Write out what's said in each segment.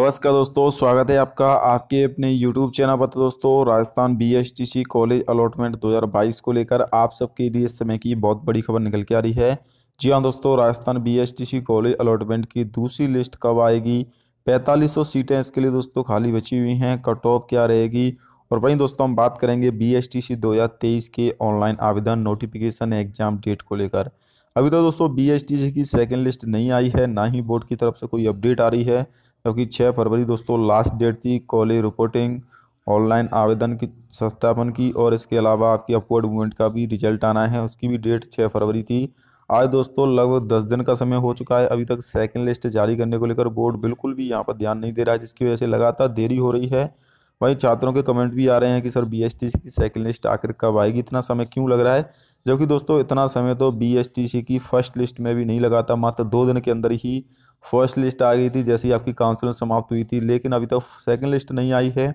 नमस्कार दोस्तों स्वागत है आपका आपके अपने YouTube चैनल पर तो दोस्तों राजस्थान बीएसटीसी कॉलेज अलॉटमेंट 2022 को लेकर आप सबके लिए इस समय की बहुत बड़ी खबर निकल के आ रही है जी हाँ दोस्तों राजस्थान बीएसटीसी कॉलेज अलॉटमेंट की दूसरी लिस्ट कब आएगी 4500 सीटें इसके लिए दोस्तों खाली बची हुई हैं कट ऑफ क्या रहेगी और वहीं दोस्तों हम बात करेंगे बी एस के ऑनलाइन आवेदन नोटिफिकेशन एग्जाम डेट को लेकर अभी तो दोस्तों बी एस टी की सेकेंड लिस्ट नहीं आई है ना ही बोर्ड की तरफ से कोई अपडेट आ रही है क्योंकि छः फरवरी दोस्तों लास्ट डेट थी कॉलेज रिपोर्टिंग ऑनलाइन आवेदन की संस्थापन की और इसके अलावा आपकी अपवर्ड मूवमेंट का भी रिजल्ट आना है उसकी भी डेट छः फरवरी थी आज दोस्तों लगभग दस दिन का समय हो चुका है अभी तक सेकंड लिस्ट जारी करने को लेकर बोर्ड बिल्कुल भी यहाँ पर ध्यान नहीं दे रहा है जिसकी वजह से लगातार देरी हो रही है वहीं छात्रों के कमेंट भी आ रहे हैं कि सर बी की सेकेंड लिस्ट आखिर कब आएगी इतना समय क्यों लग रहा है जबकि दोस्तों इतना समय तो बी की फर्स्ट लिस्ट में भी नहीं लगा था मात्र दो दिन के अंदर ही फर्स्ट लिस्ट आ गई थी जैसे ही आपकी काउंसलिंग समाप्त हुई थी लेकिन अभी तक तो सेकेंड लिस्ट नहीं आई है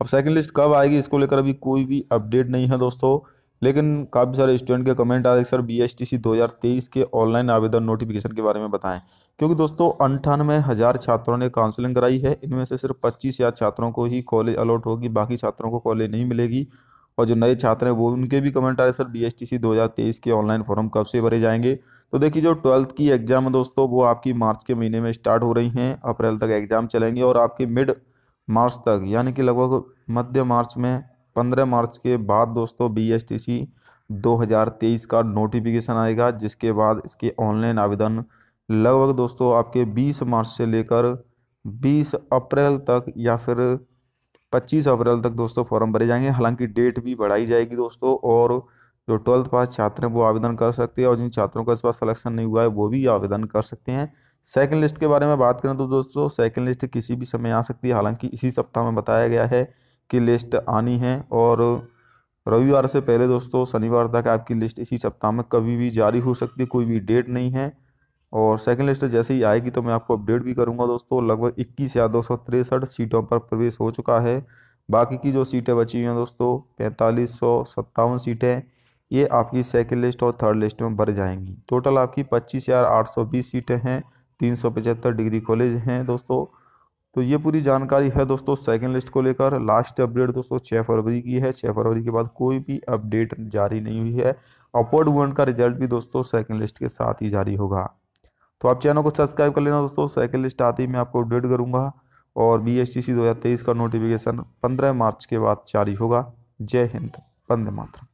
अब सेकेंड लिस्ट कब आएगी इसको लेकर अभी कोई भी अपडेट नहीं है दोस्तों लेकिन काफ़ी सारे स्टूडेंट के कमेंट आ रहे sir B S T C दो हज़ार तेईस के ऑनलाइन आवेदन नोटिफिकेशन के बारे में बताएं क्योंकि दोस्तों अंठानवे हज़ार छात्रों ने काउंसलिंग कराई है इनमें से सिर्फ पच्चीस हज़ार छात्रों को ही कॉलेज अलॉट होगी बाकी छात्रों को कॉलेज नहीं मिलेगी और जो नए छात्र हैं वो उनके भी कमेंट आ रहे sir B S T C दो हज़ार तेईस के ऑनलाइन फॉर्म कब से भरे जाएंगे तो देखिए जो ट्वेल्थ की एग्ज़ाम है दोस्तों वो आपकी मार्च के महीने में स्टार्ट हो रही हैं अप्रैल तक एग्ज़ाम चलेंगे और आपकी मिड मार्च तक यानी कि लगभग मध्य मार्च में पंद्रह मार्च के बाद दोस्तों बी एस टी सी 2023 का नोटिफिकेशन आएगा जिसके बाद इसके ऑनलाइन आवेदन लगभग दोस्तों आपके 20 मार्च से लेकर 20 अप्रैल तक या फिर 25 अप्रैल तक दोस्तों फॉर्म भरे जाएंगे हालांकि डेट भी बढ़ाई जाएगी दोस्तों और जो ट्वेल्थ पास छात्र हैं वो आवेदन कर सकते हैं और जिन छात्रों का इस बार सलेक्शन नहीं हुआ है वो भी आवेदन कर सकते हैं सेकंड लिस्ट के बारे में बात करें तो दोस्तों सेकंड लिस्ट किसी भी समय आ सकती है हालांकि इसी सप्ताह में बताया गया है की लिस्ट आनी है और रविवार से पहले दोस्तों शनिवार तक आपकी लिस्ट इसी सप्ताह में कभी भी जारी हो सकती है कोई भी डेट नहीं है और सेकंड लिस्ट जैसे ही आएगी तो मैं आपको अपडेट भी करूंगा दोस्तों लगभग इक्कीस या दो सीटों पर प्रवेश हो चुका है बाकी की जो सीटें बची हुई हैं दोस्तों पैंतालीस सौ सत्तावन सीटें ये आपकी सेकंड लिस्ट और थर्ड लिस्ट में भर जाएंगी टोटल आपकी पच्चीस हज़ार आठ सौ बीस सीटें हैं तीन सौ पचहत्तर डिग्री कॉलेज हैं दोस्तों तो ये पूरी जानकारी है दोस्तों सेकंड लिस्ट को लेकर लास्ट अपडेट दोस्तों छः फरवरी की है छः फरवरी के बाद कोई भी अपडेट जारी नहीं हुई है अपवर्ड वन का रिजल्ट भी दोस्तों सेकंड लिस्ट के साथ ही जारी होगा तो आप चैनल को सब्सक्राइब कर लेना दोस्तों सेकंड लिस्ट आते ही मैं आपको अपडेट करूँगा और बी एस टी सी दो हज़ार तेईस का नोटिफिकेशन पंद्रह मार्च के बाद जारी होगा जय हिंद वंदे मातरम